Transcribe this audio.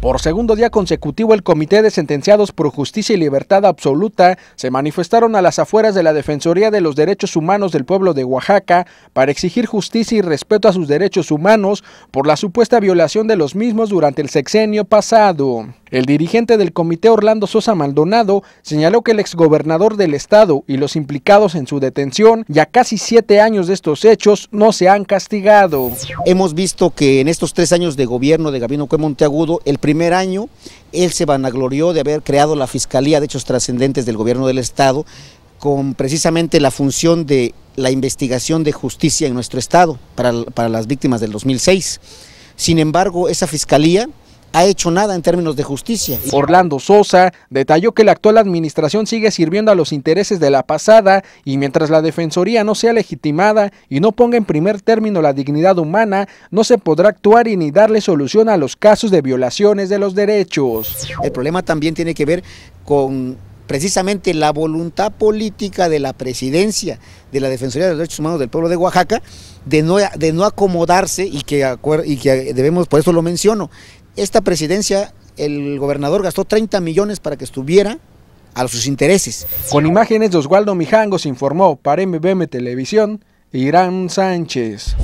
Por segundo día consecutivo, el Comité de Sentenciados por Justicia y Libertad Absoluta se manifestaron a las afueras de la Defensoría de los Derechos Humanos del pueblo de Oaxaca para exigir justicia y respeto a sus derechos humanos por la supuesta violación de los mismos durante el sexenio pasado. El dirigente del comité Orlando Sosa Maldonado señaló que el exgobernador del estado y los implicados en su detención, ya casi siete años de estos hechos, no se han castigado. Hemos visto que en estos tres años de gobierno de Gabino Monteagudo, el primer año, él se vanaglorió de haber creado la Fiscalía de Hechos Trascendentes del Gobierno del Estado con precisamente la función de la investigación de justicia en nuestro Estado para, para las víctimas del 2006. Sin embargo, esa Fiscalía ha hecho nada en términos de justicia. Orlando Sosa detalló que la actual administración sigue sirviendo a los intereses de la pasada y mientras la Defensoría no sea legitimada y no ponga en primer término la dignidad humana, no se podrá actuar y ni darle solución a los casos de violaciones de los derechos. El problema también tiene que ver con precisamente la voluntad política de la presidencia de la Defensoría de los Derechos Humanos del Pueblo de Oaxaca de no, de no acomodarse y que, y que debemos, por eso lo menciono, esta presidencia, el gobernador gastó 30 millones para que estuviera a sus intereses. Con imágenes de Oswaldo se informó para MBM Televisión, Irán Sánchez.